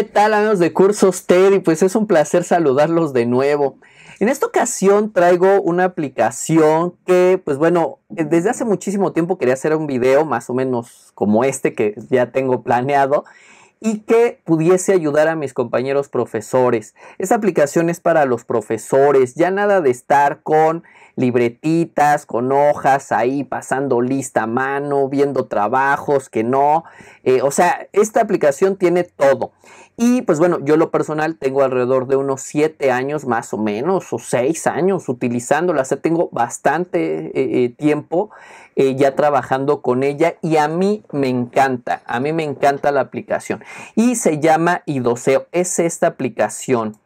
¿Qué tal amigos de Cursos Teddy? pues es un placer saludarlos de nuevo. En esta ocasión traigo una aplicación que, pues bueno, eh, desde hace muchísimo tiempo quería hacer un video más o menos como este que ya tengo planeado y que pudiese ayudar a mis compañeros profesores. Esta aplicación es para los profesores, ya nada de estar con libretitas con hojas ahí pasando lista a mano, viendo trabajos que no. Eh, o sea, esta aplicación tiene todo. Y pues bueno, yo lo personal tengo alrededor de unos 7 años más o menos, o seis años utilizándola. O sea, tengo bastante eh, eh, tiempo ya trabajando con ella y a mí me encanta, a mí me encanta la aplicación. Y se llama Idoseo, es esta aplicación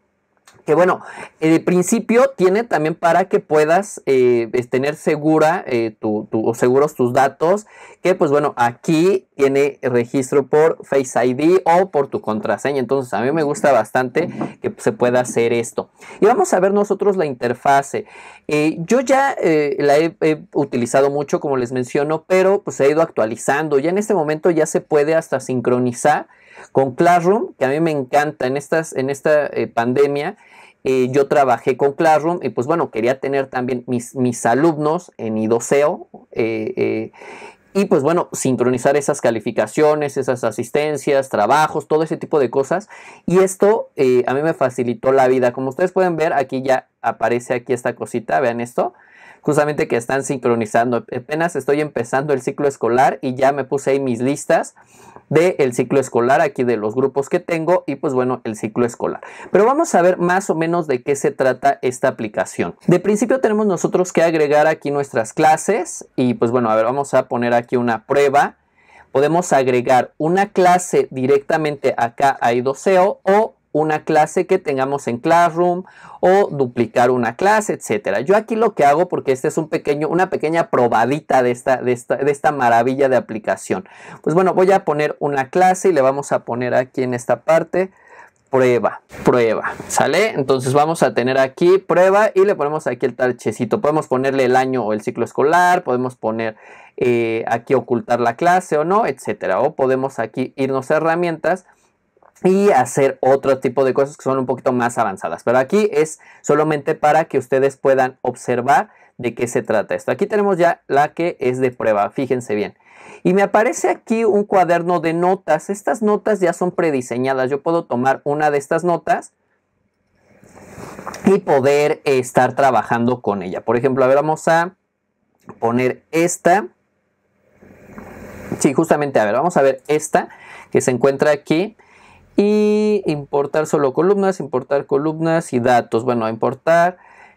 que bueno, de principio tiene también para que puedas eh, tener segura eh, o seguros tus datos, que pues bueno, aquí tiene registro por Face ID o por tu contraseña. Entonces a mí me gusta bastante que se pueda hacer esto. Y vamos a ver nosotros la interfase. Eh, yo ya la he, utilizado mucho, como les menciono, pero pues ha ido actualizando. Ya en este momento ya se puede hasta sincronizar con Classroom, que a mí me encanta en, estas, en esta pandemia eh, yo trabajé con Classroom y pues bueno, quería tener también mis, mis alumnos en idoceo eh, eh, y pues bueno, sincronizar esas calificaciones, esas asistencias, trabajos, todo ese tipo de cosas. Y esto a mí me facilitó la vida. Como ustedes pueden ver, aquí ya aparece aquí esta cosita, vean esto. Justamente que están sincronizando. Apenas estoy empezando el ciclo escolar y ya me puse ahí mis listas del el ciclo escolar, aquí de los grupos que tengo y pues bueno, el ciclo escolar. Pero vamos a ver más o menos de qué se trata esta aplicación. De principio tenemos nosotros que agregar aquí nuestras clases y pues bueno, a ver, vamos a poner aquí una prueba. Podemos agregar una clase directamente acá a IDOCEO o una clase que tengamos en Classroom o duplicar una clase, etcétera. Yo aquí lo que hago, porque este es un pequeño, una pequeña probadita de esta, de, esta, maravilla de aplicación. Pues bueno, voy a poner una clase y le vamos a poner aquí en esta parte prueba, prueba, ¿sale? Entonces vamos a tener aquí prueba y le ponemos aquí el tarchecito. Podemos ponerle el año o el ciclo escolar, podemos poner eh, aquí ocultar la clase o no, etcétera. O podemos aquí irnos a herramientas y hacer otro tipo de cosas que son un poquito más avanzadas. Pero aquí es solamente para que ustedes puedan observar de qué se trata esto. Aquí tenemos ya la que es de prueba, fíjense bien. Y me aparece aquí un cuaderno de notas. Estas notas ya son prediseñadas. Yo puedo tomar una de estas notas y poder estar trabajando con ella. Por ejemplo, a ver, vamos a poner esta. Sí, justamente, a ver, vamos a ver esta que se encuentra aquí y importar solo columnas, importar columnas y datos. Bueno, importar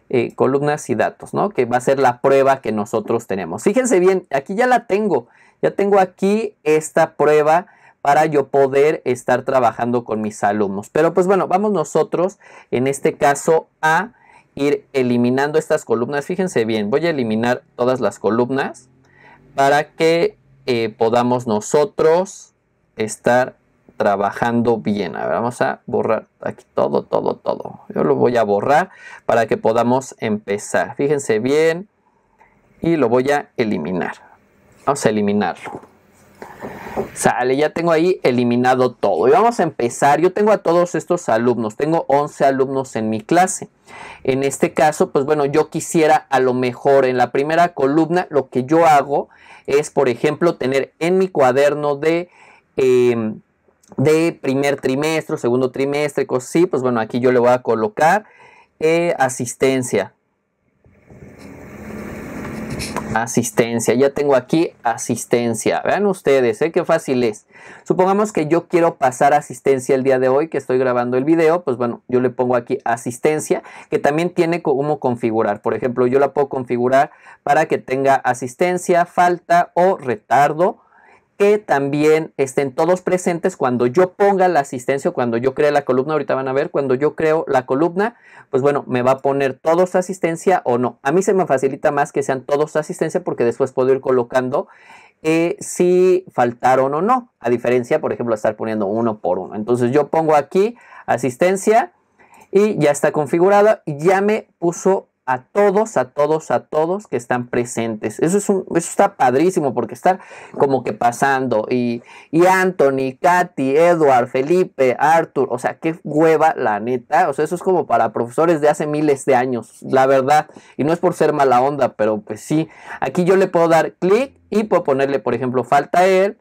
eh, columnas y datos, ¿no? Que va a ser la prueba que nosotros tenemos. Fíjense bien, aquí ya la tengo. Ya tengo aquí esta prueba para yo poder estar trabajando con mis alumnos. Pero pues bueno, vamos nosotros en este caso a ir eliminando estas columnas. Fíjense bien, voy a eliminar todas las columnas para que eh, podamos nosotros estar trabajando bien. A vamos a borrar aquí todo, todo, todo. Yo lo voy a borrar para que podamos empezar. Fíjense bien y lo voy a eliminar. Vamos a eliminarlo. Sale, ya tengo ahí eliminado todo. Y vamos a empezar. Yo tengo a todos estos alumnos. Tengo 11 alumnos en mi clase. En este caso, pues bueno, yo quisiera a lo mejor en la primera columna lo que yo hago es, por ejemplo, tener en mi cuaderno de... Em, de primer trimestre, segundo trimestre, cosas así, pues bueno, aquí yo le voy a colocar eh, asistencia. Asistencia, ya tengo aquí asistencia. Vean ustedes, eh, qué fácil es. Supongamos que yo quiero pasar asistencia el día de hoy que estoy grabando el video, pues bueno, yo le pongo aquí asistencia, que también tiene cómo configurar. Por ejemplo, yo la puedo configurar para que tenga asistencia, falta o retardo que también estén todos presentes cuando yo ponga la asistencia, o cuando yo cree la columna, ahorita van a ver, cuando yo creo la columna, pues bueno, me va a poner todos asistencia o no. A mí se me facilita más que sean todos asistencia porque después puedo ir colocando eh, si faltaron o no, a diferencia, por ejemplo, estar poniendo uno por uno. Entonces yo pongo aquí asistencia y ya está configurada, ya me puso a todos, a todos, a todos que están presentes. Eso, es un, está padrísimo porque estar como que pasando. Y, y Anthony, Katy, Edward, Felipe, Arthur, o sea, qué hueva la neta. O sea, eso es como para profesores de hace miles de años, la verdad. Y no es por ser mala onda, pero pues sí. Aquí yo le puedo dar clic y puedo ponerle, por ejemplo, falta él,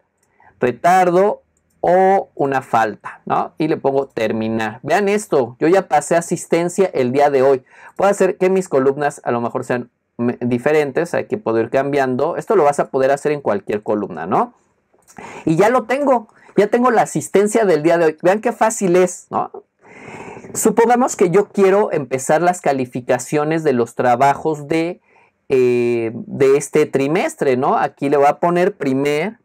retardo o una falta, ¿no? Y le pongo terminar. Vean esto, yo ya pasé asistencia el día de hoy. Puedo hacer que mis columnas a lo mejor sean mm, diferentes, hay que poder ir cambiando. Esto lo vas a poder hacer en cualquier columna, ¿no? Y ya lo tengo, ya tengo la asistencia del día de hoy. Vean qué fácil es, ¿no? Supongamos que yo quiero empezar las calificaciones de los trabajos de, eh, de este trimestre, ¿no? Aquí le voy a poner primer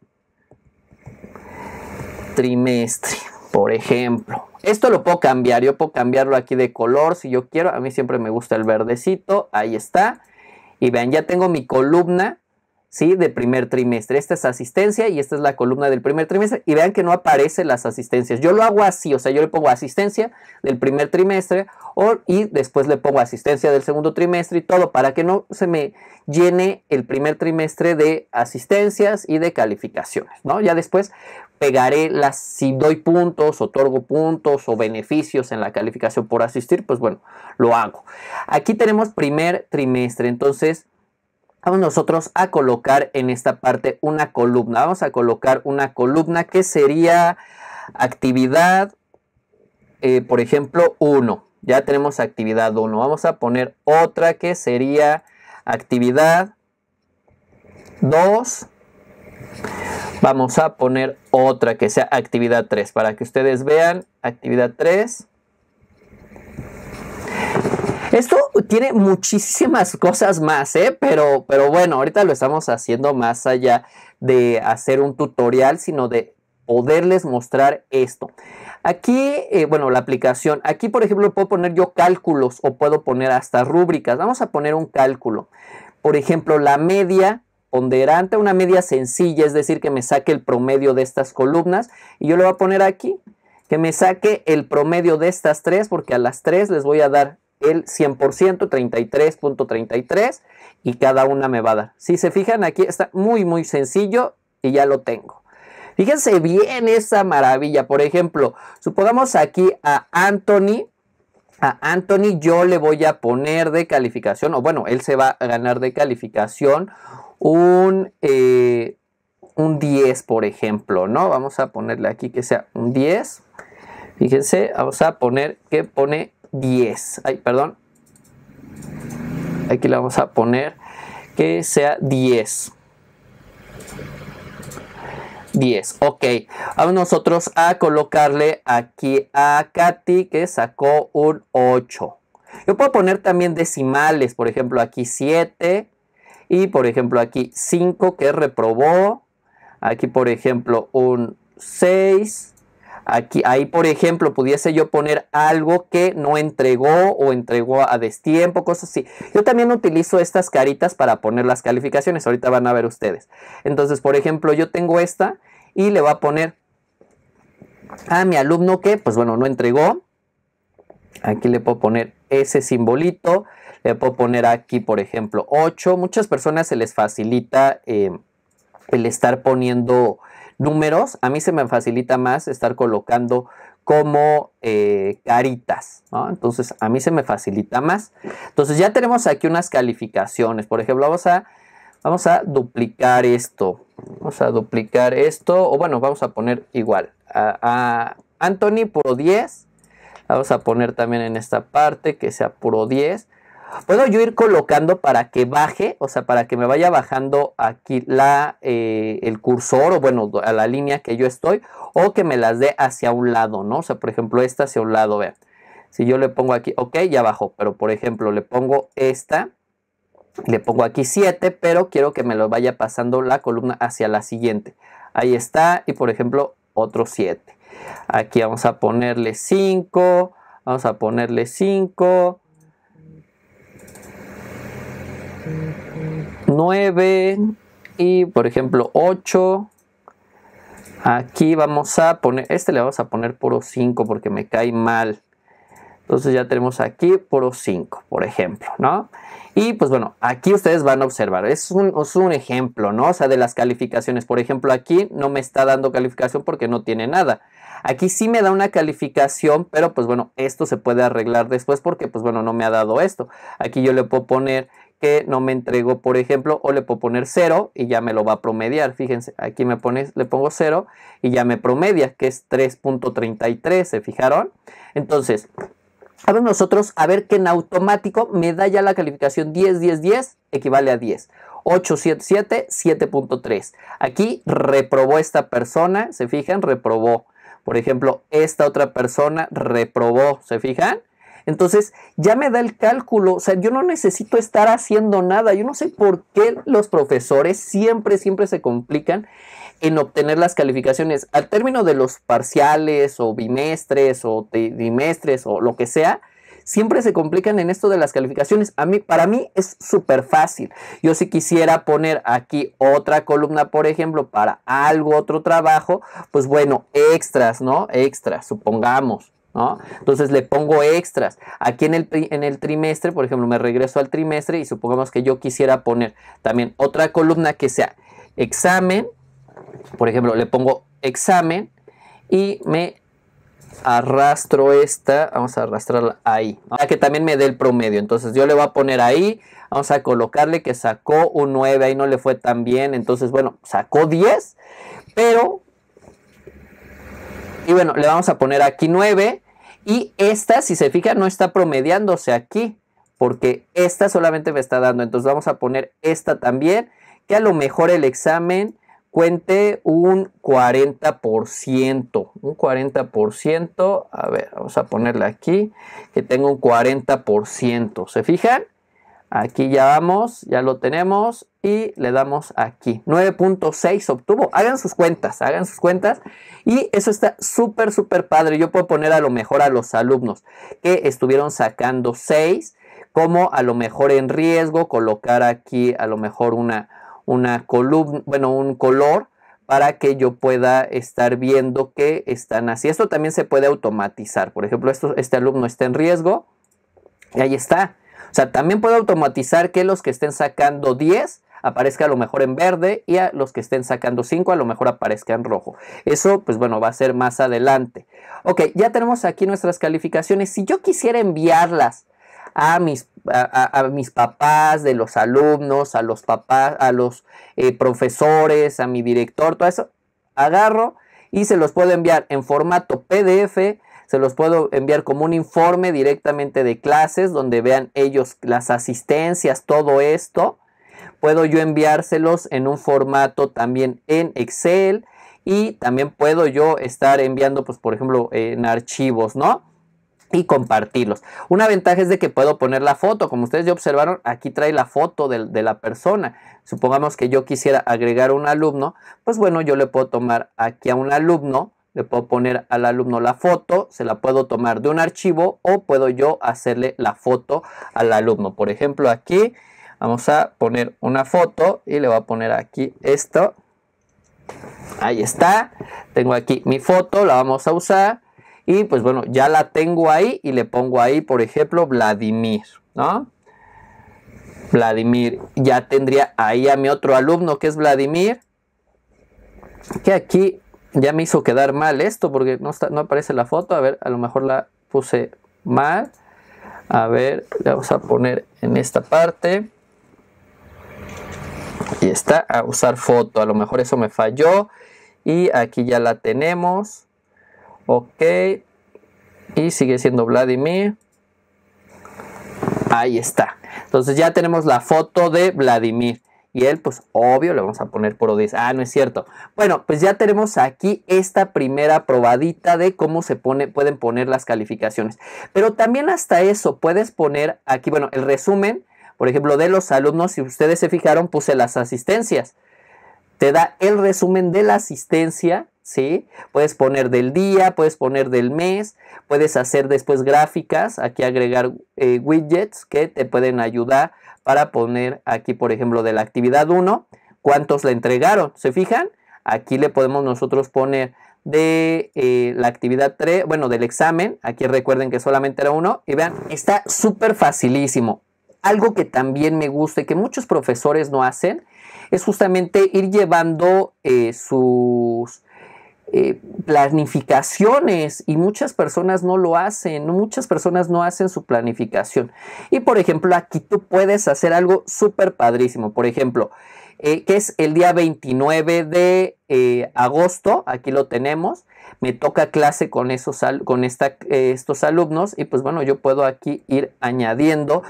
trimestre, por ejemplo. Esto lo puedo cambiar, yo puedo cambiarlo aquí de color si yo quiero, a mí siempre me gusta el verdecito, ahí está. Y vean, ya tengo mi columna, ¿sí? De primer trimestre. Esta es asistencia y esta es la columna del primer trimestre. Y vean que no aparecen las asistencias. Yo lo hago así, o sea, yo le pongo asistencia del primer trimestre o, y después le pongo asistencia del segundo trimestre y todo para que no se me llene el primer trimestre de asistencias y de calificaciones, ¿no? Ya después pegaré las, si doy puntos, otorgo puntos o beneficios en la calificación por asistir, pues bueno, lo hago. Aquí tenemos primer trimestre, entonces vamos nosotros a colocar en esta parte una columna. Vamos a colocar una columna que sería actividad, eh, por ejemplo, 1. Ya tenemos actividad 1. Vamos a poner otra que sería actividad 2. Vamos a poner otra que sea actividad 3 para que ustedes vean actividad 3. Esto tiene muchísimas cosas más, ¿eh? pero, pero bueno, ahorita lo estamos haciendo más allá de hacer un tutorial, sino de poderles mostrar esto. Aquí, eh, bueno, la aplicación. Aquí, por ejemplo, puedo poner yo cálculos o puedo poner hasta rúbricas. Vamos a poner un cálculo. Por ejemplo, la media ponderante, una media sencilla, es decir, que me saque el promedio de estas columnas. Y yo le voy a poner aquí que me saque el promedio de estas tres, porque a las tres les voy a dar el 100%, 33.33, y cada una me va a dar. Si se fijan, aquí está muy, muy sencillo y ya lo tengo. Fíjense bien esa maravilla. Por ejemplo, supongamos aquí a Anthony. A Anthony yo le voy a poner de calificación, o bueno, él se va a ganar de calificación un, 10, eh, por ejemplo, ¿no? Vamos a ponerle aquí que sea un 10. Fíjense, vamos a poner que pone 10. Ay, perdón. Aquí le vamos a poner que sea 10. 10, ok. Vamos nosotros a colocarle aquí a Katy que sacó un 8. Yo puedo poner también decimales, por ejemplo, aquí 7, y por ejemplo aquí 5 que reprobó. Aquí por ejemplo un 6. Aquí, ahí por ejemplo pudiese yo poner algo que no entregó o entregó a destiempo, cosas así. Yo también utilizo estas caritas para poner las calificaciones, ahorita van a ver ustedes. Entonces, por ejemplo, yo tengo esta y le voy a poner a mi alumno que, pues bueno, no entregó. Aquí le puedo poner ese simbolito le puedo poner aquí, por ejemplo, 8. Muchas personas se les facilita em, el estar poniendo números. A mí se me facilita más estar colocando como eh, caritas, Entonces a mí se me facilita más. Entonces ya tenemos aquí unas calificaciones. Por ejemplo, vamos a, vamos a duplicar esto. Vamos a duplicar esto. O bueno, vamos a poner igual. A, Anthony puro 10. Vamos a poner también en esta parte que sea puro 10 puedo yo ir colocando para que baje, o sea, para que me vaya bajando aquí eh, el cursor o bueno, a la línea que yo estoy o que me las dé hacia un lado, ¿no? O sea, por ejemplo, esta hacia un lado, vean. Si yo le pongo aquí, ok, ya bajó, pero por ejemplo, le pongo esta, le pongo aquí 7, pero quiero que me lo vaya pasando la columna hacia la siguiente. Ahí está, y por ejemplo, otro 7. Aquí vamos a ponerle 5, vamos a ponerle 5, 9 y por ejemplo 8. Aquí vamos a poner, este le vamos a poner puro 5 porque me cae mal. Entonces ya tenemos aquí puro 5, por ejemplo, ¿no? Y pues bueno, aquí ustedes van a observar, es un, es un, ejemplo, ¿no? O sea, de las calificaciones. Por ejemplo, aquí no me está dando calificación porque no tiene nada. Aquí sí me da una calificación, pero pues bueno, esto se puede arreglar después porque pues bueno, no me ha dado esto. Aquí yo le puedo poner que no me entregó, por ejemplo, o le puedo poner 0 y ya me lo va a promediar. Fíjense, aquí me pones, le pongo 0 y ya me promedia, que es 3.33, ¿se fijaron? Entonces, ver nosotros a ver que en automático me da ya la calificación 10, 10, 10, equivale a 10. 7, 7.3. Aquí reprobó esta persona, ¿se fijan? Reprobó. Por ejemplo, esta otra persona reprobó, ¿se fijan? Entonces ya me da el cálculo, o sea, yo no necesito estar haciendo nada, yo no sé por qué los profesores siempre, siempre se complican en obtener las calificaciones. Al término de los parciales o bimestres o trimestres o lo que sea, siempre se complican en esto de las calificaciones. A mí, para mí es súper fácil. Yo si quisiera poner aquí otra columna, por ejemplo, para algo, otro trabajo, pues bueno, extras, ¿no? Extras, supongamos. Entonces le pongo extras. Aquí en el, en el trimestre, por ejemplo, me regreso al trimestre y supongamos que yo quisiera poner también otra columna que sea examen. Por ejemplo, le pongo examen y me arrastro esta, vamos a arrastrarla ahí, para ah, que también me dé el promedio. Entonces yo le voy a poner ahí, vamos a colocarle que sacó un 9, ahí no le fue tan bien, entonces bueno, sacó 10, pero y bueno, le vamos a poner aquí 9. Y esta, si se fijan, no está promediándose aquí, porque esta solamente me está dando. Entonces vamos a poner esta también, que a lo mejor el examen cuente un 40%. Un 40%. A ver, vamos a ponerla aquí, que tengo un 40%. ¿Se fijan? Aquí ya vamos, ya lo tenemos y le damos aquí. 9.6 obtuvo. Hagan sus cuentas, hagan sus cuentas. Y eso está súper, súper padre. Yo puedo poner a lo mejor a los alumnos que estuvieron sacando 6, como a lo mejor en riesgo colocar aquí a lo mejor una, columna, bueno, un color para que yo pueda estar viendo que están así. Esto también se puede automatizar. Por ejemplo, esto, este alumno está en riesgo y ahí está. O sea, también puedo automatizar que los que estén sacando 10 aparezca a lo mejor en verde y a los que estén sacando 5 a lo mejor aparezca en rojo. Eso pues bueno va a ser más adelante. Ok, ya tenemos aquí nuestras calificaciones. Si yo quisiera enviarlas a mis, papás, de los alumnos, a los papás, a los eh, profesores, a mi director, todo eso, agarro y se los puedo enviar en formato PDF, se los puedo enviar como un informe directamente de clases donde vean ellos las asistencias, todo esto. Puedo yo enviárselos en un formato también en Excel y también puedo yo estar enviando, pues por ejemplo, en archivos, ¿no? y compartirlos. Una ventaja es de que puedo poner la foto. Como ustedes ya observaron, aquí trae la foto de, de, la persona. Supongamos que yo quisiera agregar un alumno, pues bueno, yo le puedo tomar aquí a un alumno le puedo poner al alumno la foto, se la puedo tomar de un archivo o puedo yo hacerle la foto al alumno. Por ejemplo, aquí vamos a poner una foto y le voy a poner aquí esto. Ahí está, tengo aquí mi foto, la vamos a usar y pues bueno, ya la tengo ahí y le pongo ahí, por ejemplo, Vladimir, ¿no? Vladimir, ya tendría ahí a mi otro alumno que es Vladimir, que aquí ya me hizo quedar mal esto porque no, aparece la foto. A ver, a lo mejor la puse mal. A ver, la vamos a poner en esta parte. Y está a usar foto. A lo mejor eso me falló. Y aquí ya la tenemos. Ok. Y sigue siendo Vladimir. Ahí está. Entonces ya tenemos la foto de Vladimir. Y él, pues obvio, le vamos a poner por Ah, no es cierto. Bueno, pues ya tenemos aquí esta primera probadita de cómo se pone, pueden poner las calificaciones. Pero también hasta eso puedes poner aquí, bueno, el resumen, por ejemplo, de los alumnos. Si ustedes se fijaron, puse las asistencias. Te da el resumen de la asistencia ¿sí? Puedes poner del día, puedes poner del mes, puedes hacer después gráficas, aquí agregar eh, widgets que te pueden ayudar para poner aquí, por ejemplo, de la actividad 1, cuántos le entregaron, ¿se fijan? Aquí le podemos nosotros poner de eh, la actividad 3, bueno, del examen, aquí recuerden que solamente era uno, y vean, está súper facilísimo. Algo que también me gusta y que muchos profesores no hacen es justamente ir llevando eh, sus, eh, planificaciones y muchas personas no lo hacen, muchas personas no hacen su planificación. Y por ejemplo, aquí tú puedes hacer algo súper padrísimo, por ejemplo, eh, que es el día 29 de eh, agosto, aquí lo tenemos, me toca clase con, esos, con estos alumnos y pues bueno, yo puedo aquí ir añadiendo,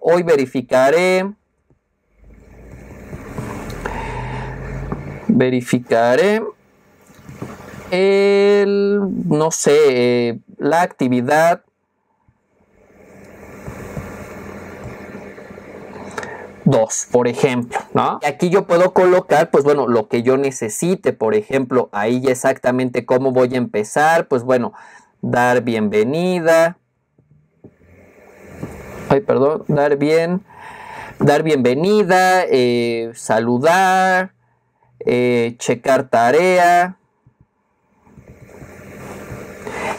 hoy verificaré. Verificaré el, no sé, la actividad dos, por ejemplo, ¿no? Aquí yo puedo colocar, pues bueno, lo que yo necesite, por ejemplo, ahí exactamente cómo voy a empezar, pues bueno, dar bienvenida, ay, perdón, dar bien, dar bienvenida, eh, saludar, eh, checar tarea,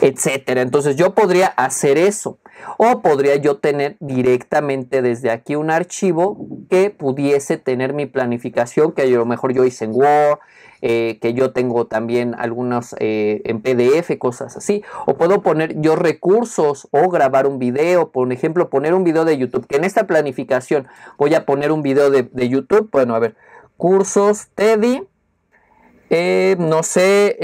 etcétera. Entonces yo podría hacer eso o podría yo tener directamente desde aquí un archivo que pudiese tener mi planificación que a lo mejor yo hice en Word, eh, que yo tengo también algunos eh, en PDF, cosas así. O puedo poner yo recursos o grabar un video, por ejemplo, poner un video de YouTube, que en esta planificación voy a poner un video de, YouTube. Bueno, a ver, cursos Teddy, eh, no sé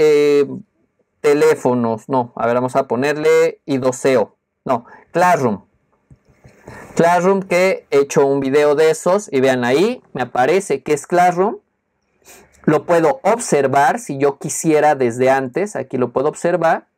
teléfonos, no, a ver, vamos a ponerle idoseo, no, Classroom. Classroom que he hecho un video de esos y vean ahí, me aparece que es Classroom. Lo puedo observar si yo quisiera desde antes, aquí lo puedo observar.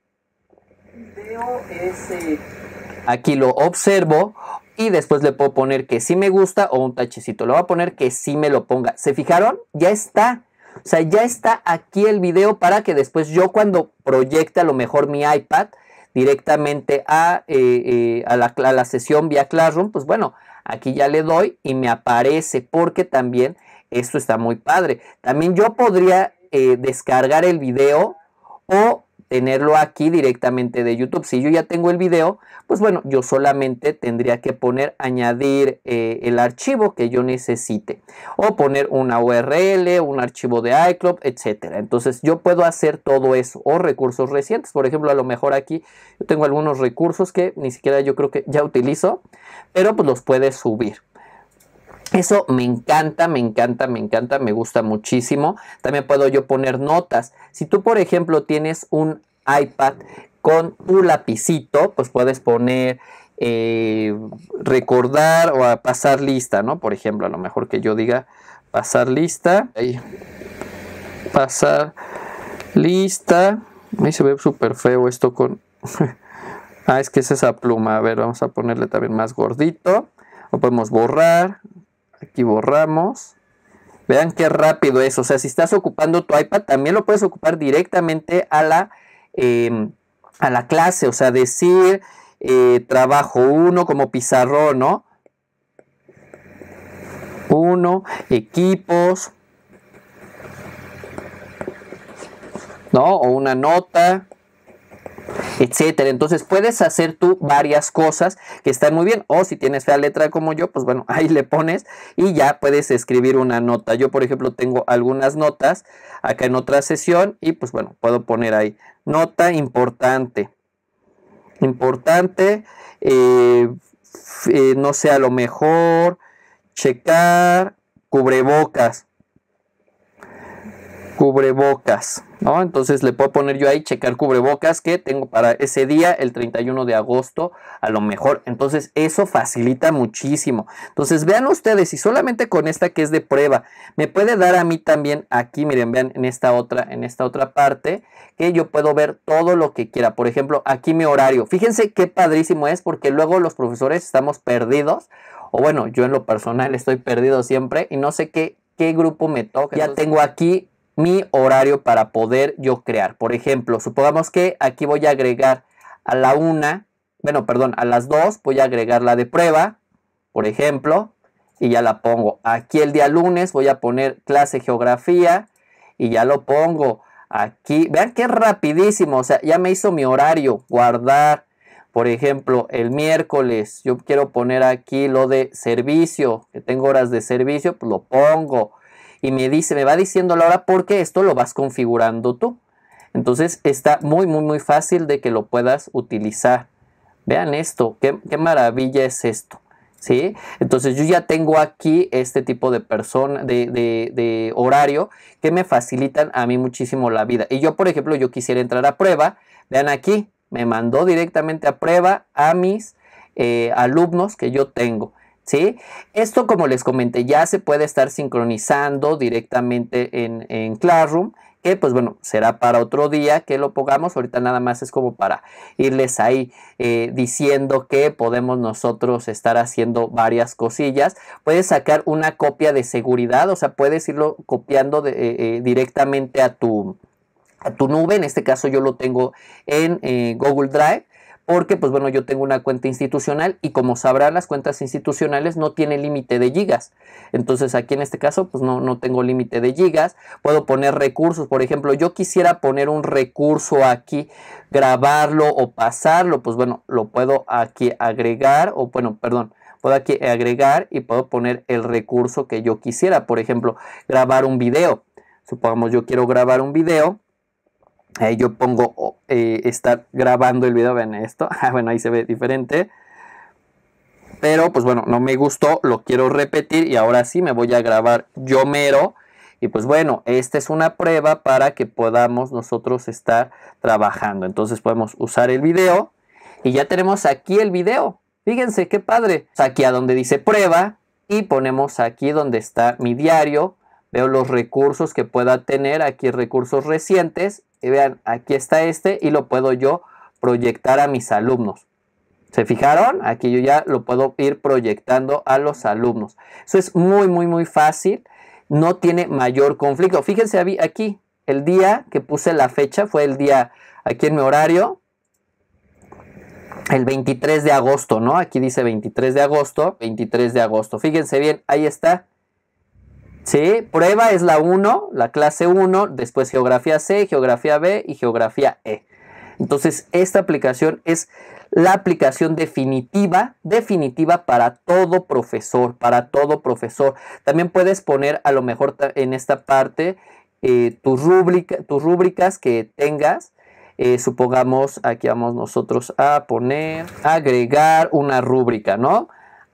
Aquí lo observo y después le puedo poner que sí me gusta o un tachecito. lo voy a poner que sí me lo ponga. ¿Se fijaron? Ya está. O sea, ya está aquí el video para que después yo cuando proyecte a lo mejor mi iPad directamente eh, eh, a, la, sesión vía Classroom, pues bueno, aquí ya le doy y me aparece porque también esto está muy padre. También yo podría eh, descargar el video o tenerlo aquí directamente de YouTube. Si yo ya tengo el video, pues bueno, yo solamente tendría que poner añadir eh, el archivo que yo necesite o poner una URL, un archivo de iCloud, etcétera. Entonces yo puedo hacer todo eso o recursos recientes. Por ejemplo, a lo mejor aquí yo tengo algunos recursos que ni siquiera yo creo que ya utilizo, pero pues los puedes subir. Eso me encanta, me encanta, me encanta, me gusta muchísimo. También puedo yo poner notas. Si tú, por ejemplo, tienes un iPad con tu lapicito, pues puedes poner eh, recordar o pasar lista, ¿no? Por ejemplo, a lo mejor que yo diga pasar lista. Ahí. Pasar lista. Ahí se ve súper feo esto con... ah, es que es esa pluma. A ver, vamos a ponerle también más gordito. O podemos borrar. Aquí borramos. Vean qué rápido es. O sea, si estás ocupando tu iPad, también lo puedes ocupar directamente a la, em, a la clase. O sea, decir eh, trabajo 1 como pizarrón, ¿no? 1, equipos, ¿no? O una nota etcétera. Entonces puedes hacer tú varias cosas que están muy bien. O si tienes fea letra como yo, pues bueno, ahí le pones y ya puedes escribir una nota. Yo, por ejemplo, tengo algunas notas acá en otra sesión y pues bueno, puedo poner ahí nota importante. Importante, eh, eh, no sé, a lo mejor checar cubrebocas cubrebocas, ¿no? Entonces le puedo poner yo ahí checar cubrebocas que tengo para ese día, el 31 de agosto, a lo mejor. Entonces eso facilita muchísimo. Entonces vean ustedes, y solamente con esta que es de prueba, me puede dar a mí también aquí, miren, vean en esta otra, en esta otra parte, que yo puedo ver todo lo que quiera. Por ejemplo, aquí mi horario. Fíjense qué padrísimo es porque luego los profesores estamos perdidos. O bueno, yo en lo personal estoy perdido siempre y no sé qué, qué grupo me toca. Ya tengo aquí mi horario para poder yo crear. Por ejemplo, supongamos que aquí voy a agregar a la una, bueno, perdón, a las dos, voy a agregar la de prueba, por ejemplo, y ya la pongo. Aquí el día lunes voy a poner clase geografía y ya lo pongo aquí. Vean qué rapidísimo, o sea, ya me hizo mi horario, guardar. Por ejemplo, el miércoles yo quiero poner aquí lo de servicio, que tengo horas de servicio, pues lo pongo y me dice, me va diciendo la hora porque esto lo vas configurando tú. Entonces está muy, muy, muy fácil de que lo puedas utilizar. Vean esto, qué, maravilla es esto. ¿Sí? Entonces yo ya tengo aquí este tipo de persona, de, de, horario que me facilitan a mí muchísimo la vida. Y yo, por ejemplo, yo quisiera entrar a prueba. Vean aquí, me mandó directamente a prueba a mis eh, alumnos que yo tengo. ¿sí? Esto, como les comenté, ya se puede estar sincronizando directamente en, en Classroom, que pues bueno, será para otro día que lo pongamos. Ahorita nada más es como para irles ahí eh, diciendo que podemos nosotros estar haciendo varias cosillas. Puedes sacar una copia de seguridad, o sea, puedes irlo copiando eh, eh, directamente a tu, a tu nube. En este caso yo lo tengo en Google Drive porque pues bueno, yo tengo una cuenta institucional y como sabrán, las cuentas institucionales no tienen límite de gigas. Entonces aquí en este caso pues no, no tengo límite de gigas, puedo poner recursos, por ejemplo, yo quisiera poner un recurso aquí, grabarlo o pasarlo, pues bueno, lo puedo aquí agregar o bueno, perdón, puedo aquí agregar y puedo poner el recurso que yo quisiera, por ejemplo, grabar un video. Supongamos yo quiero grabar un video Ahí yo pongo eh, estar grabando el video, ven esto. Ah, bueno, ahí se ve diferente. Pero pues bueno, no me gustó, lo quiero repetir y ahora sí me voy a grabar yo mero. Y pues bueno, esta es una prueba para que podamos nosotros estar trabajando. Entonces podemos usar el video y ya tenemos aquí el video. Fíjense qué padre. Aquí a donde dice prueba y ponemos aquí donde está mi diario veo los recursos que pueda tener, aquí recursos recientes, y vean, aquí está este y lo puedo yo proyectar a mis alumnos. ¿Se fijaron? Aquí yo ya lo puedo ir proyectando a los alumnos. Eso es muy, muy, muy fácil. No tiene mayor conflicto. Fíjense aquí, el día que puse la fecha fue el día aquí en mi horario, el 23 de agosto, ¿no? Aquí dice 23 de agosto, 23 de agosto. Fíjense bien, ahí está. Sí, prueba es la 1, la clase 1, después geografía C, geografía B y geografía E. Entonces, esta aplicación es la aplicación definitiva, definitiva para todo profesor, para todo profesor. También puedes poner a lo mejor en esta parte eh, tus, rúbricas que tengas. Eh, supongamos, aquí vamos nosotros a poner, agregar una rúbrica, ¿no?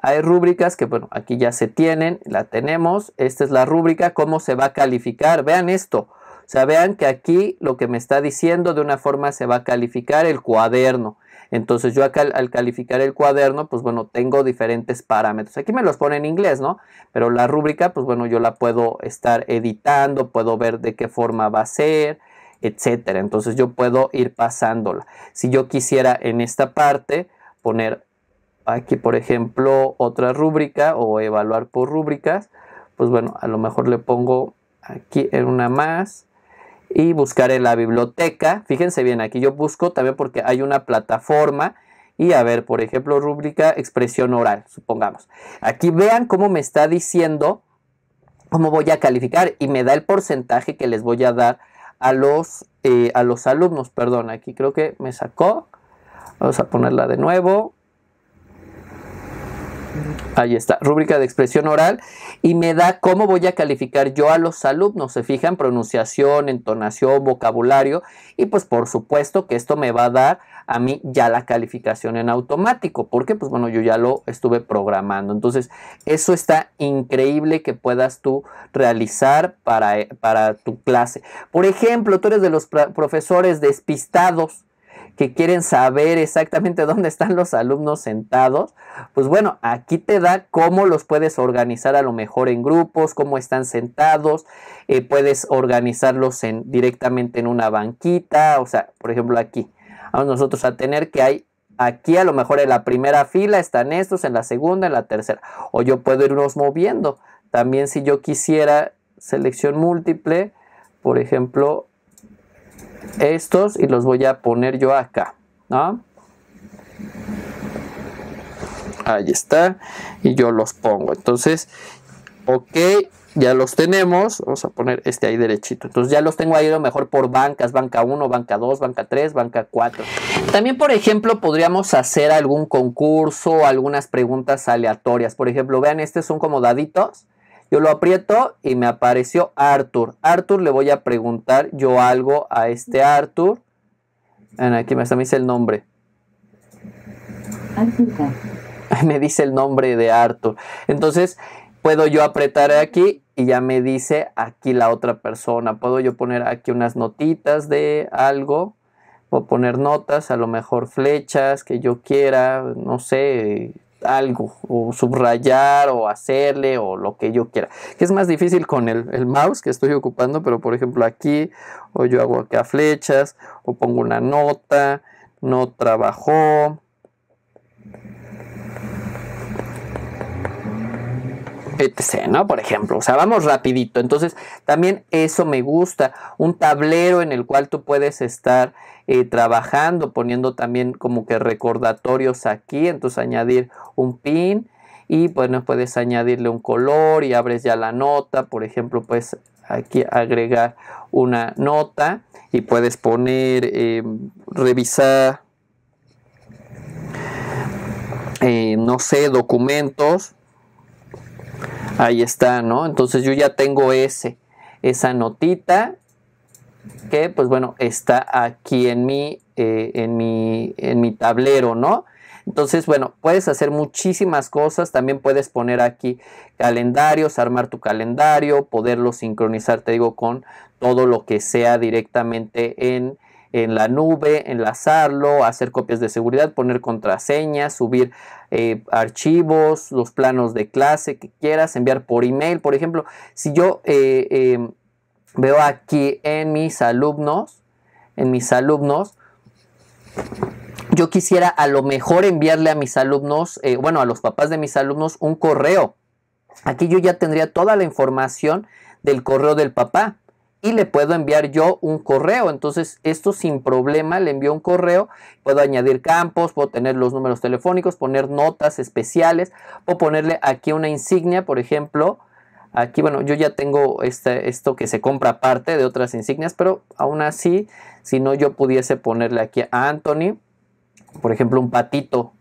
Hay rúbricas que, bueno, aquí ya se tienen, la tenemos. Esta es la rúbrica, cómo se va a calificar. Vean esto. O sea, vean que aquí lo que me está diciendo de una forma se va a calificar el cuaderno. Entonces yo acá al calificar el cuaderno, pues bueno, tengo diferentes parámetros. Aquí me los pone en inglés, ¿no? Pero la rúbrica, pues bueno, yo la puedo estar editando, puedo ver de qué forma va a ser, etcétera. Entonces yo puedo ir pasándola. Si yo quisiera en esta parte poner aquí, por ejemplo, otra rúbrica o evaluar por rúbricas, pues bueno, a lo mejor le pongo aquí en una más y buscar en la biblioteca. Fíjense bien, aquí yo busco también porque hay una plataforma y a ver, por ejemplo, rúbrica expresión oral, supongamos. Aquí vean cómo me está diciendo cómo voy a calificar y me da el porcentaje que les voy a dar a los, eh, a los alumnos. Perdón, aquí creo que me sacó. Vamos a ponerla de nuevo. Ahí está, rúbrica de expresión oral y me da cómo voy a calificar yo a los alumnos. Se fijan pronunciación, entonación, vocabulario y pues por supuesto que esto me va a dar a mí ya la calificación en automático, porque pues bueno, yo ya lo estuve programando. Entonces, eso está increíble que puedas tú realizar para, para tu clase. Por ejemplo, tú eres de los profesores despistados que quieren saber exactamente dónde están los alumnos sentados, pues bueno, aquí te da cómo los puedes organizar a lo mejor en grupos, cómo están sentados, eh, puedes organizarlos en, directamente en una banquita, o sea, por ejemplo aquí, vamos nosotros a tener que hay aquí a lo mejor en la primera fila están estos, en la segunda, en la tercera, o yo puedo irnos moviendo. También si yo quisiera selección múltiple, por ejemplo, estos y los voy a poner yo acá, ¿no? Ahí está. Y yo los pongo. Entonces, ok, ya los tenemos. Vamos a poner este ahí derechito. Entonces ya los tengo ahí lo mejor por bancas, banca 1, banca 2, banca 3, banca 4. También, por ejemplo, podríamos hacer algún concurso, algunas preguntas aleatorias. Por ejemplo, vean, estos son como daditos. Yo lo aprieto y me apareció Arthur. Arthur, le voy a preguntar yo algo a este Arthur. Aquí me, dice el nombre. Arthur. Me dice el nombre de Arthur. Entonces, puedo yo apretar aquí y ya me dice aquí la otra persona. Puedo yo poner aquí unas notitas de algo. Puedo poner notas, a lo mejor flechas que yo quiera, no sé, algo o subrayar o hacerle o lo que yo quiera. Que es más difícil con el, mouse que estoy ocupando, pero por ejemplo aquí o yo hago acá flechas o pongo una nota, no trabajó, ¿no? Por ejemplo, o sea, vamos rapidito. Entonces, también eso me gusta, un tablero en el cual tú puedes estar eh, trabajando, poniendo también como que recordatorios aquí, entonces añadir un pin y pues no puedes añadirle un color y abres ya la nota, por ejemplo, puedes aquí agregar una nota y puedes poner, em, revisar, eh, no sé, documentos Ahí está, ¿no? Entonces yo ya tengo ese, esa notita que, pues bueno, está aquí en mi, eh, en mi, en mi tablero, ¿no? Entonces, bueno, puedes hacer muchísimas cosas. También puedes poner aquí calendarios, armar tu calendario, poderlo sincronizar, te digo, con todo lo que sea directamente en, en la nube, enlazarlo, hacer copias de seguridad, poner contraseñas, subir eh, archivos, los planos de clase que quieras, enviar por email. Por ejemplo, si yo eh, em, veo aquí en mis alumnos, en mis alumnos, yo quisiera a lo mejor enviarle a mis alumnos, eh, bueno, a los papás de mis alumnos un correo. Aquí yo ya tendría toda la información del correo del papá y le puedo enviar yo un correo. Entonces, esto sin problema, le envío un correo, puedo añadir campos, puedo tener los números telefónicos, poner notas especiales, o ponerle aquí una insignia, por ejemplo. Aquí, bueno, yo ya tengo este, esto que se compra aparte de otras insignias, pero aún así, si no, yo pudiese ponerle aquí a Anthony, por ejemplo, un patito,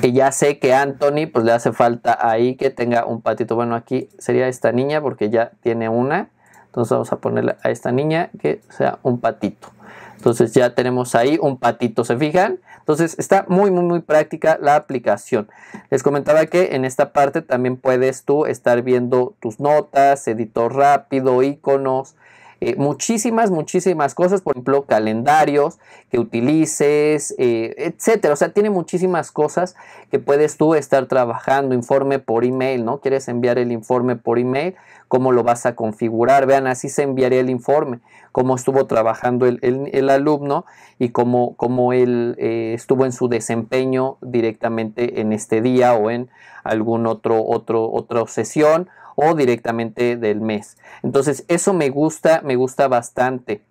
que ya sé que Anthony pues le hace falta ahí que tenga un patito. Bueno, aquí sería esta niña porque ya tiene una. Entonces vamos a ponerle a esta niña que sea un patito. Entonces ya tenemos ahí un patito, ¿se fijan? Entonces está muy, muy, muy práctica la aplicación. Les comentaba que en esta parte también puedes tú estar viendo tus notas, editor rápido, iconos, eh, muchísimas, muchísimas cosas, por ejemplo, calendarios que utilices, eh, etcétera. O sea, tiene muchísimas cosas que puedes tú estar trabajando, informe por email, ¿no? ¿Quieres enviar el informe por email? ¿Cómo lo vas a configurar? Vean, así se enviaría el informe, cómo estuvo trabajando el, alumno y cómo, él eh, estuvo en su desempeño directamente en este día o en algún otro, otro, otra sesión o directamente del mes. Entonces, eso me gusta, me gusta bastante.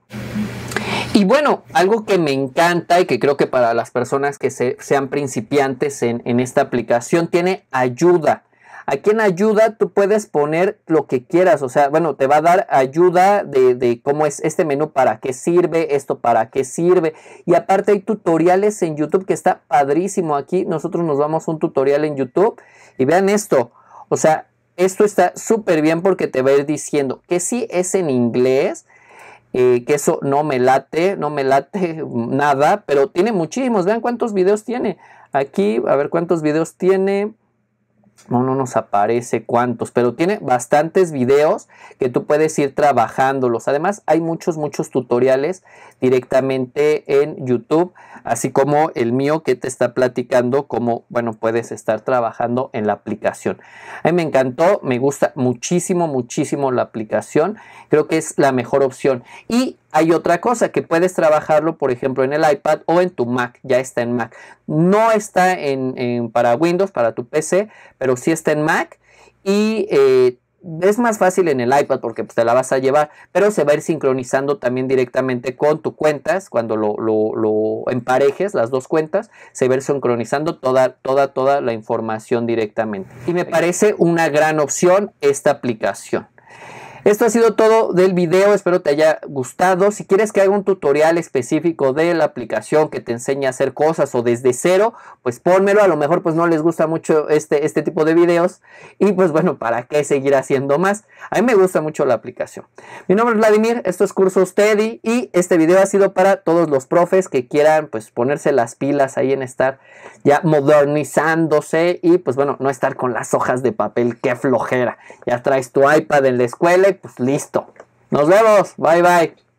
Y bueno, algo que me encanta y que creo que para las personas que se, sean principiantes en, esta aplicación, tiene ayuda. Aquí en ayuda tú puedes poner lo que quieras, o sea, bueno, te va a dar ayuda de, de cómo es este menú, para qué sirve, esto para qué sirve. Y aparte hay tutoriales en YouTube que está padrísimo. Aquí nosotros nos vamos a un tutorial en YouTube y vean esto, o sea, esto está súper bien porque te va a ir diciendo que sí es en inglés, eh, que eso no me late, no me late nada, pero tiene muchísimos. Vean cuántos videos tiene. Aquí, a ver cuántos videos tiene no, nos aparece cuántos, pero tiene bastantes videos que tú puedes ir trabajándolos. Además, hay muchos, muchos tutoriales directamente en YouTube, así como el mío que te está platicando cómo, bueno, puedes estar trabajando en la aplicación. A mí me encantó, me gusta muchísimo, muchísimo la aplicación. Creo que es la mejor opción. Y hay otra cosa que puedes trabajarlo, por ejemplo, en el iPad o en tu Mac. Ya está en Mac. No está en para Windows, para tu PC, pero sí está en Mac y eh, es más fácil en el iPad porque pues, te la vas a llevar, pero se va a ir sincronizando también directamente con tu cuentas, cuando lo, lo emparejes, las dos cuentas, se va a ir sincronizando toda, toda, toda la información directamente. Y me parece una gran opción esta aplicación. Esto ha sido todo del video, espero te haya gustado. Si quieres que haga un tutorial específico de la aplicación que te enseñe a hacer cosas o desde cero, pues pónmelo, a lo mejor pues no les gusta mucho este, este tipo de videos y pues bueno, ¿para qué seguir haciendo más? A mí me gusta mucho la aplicación. Mi nombre es Vladimir, esto es Curso Usted. y este video ha sido para todos los profes que quieran pues ponerse las pilas ahí en estar ya modernizándose y pues bueno, no estar con las hojas de papel, qué flojera. Ya traes tu iPad en la escuela pues listo. Nos vemos. Bye bye.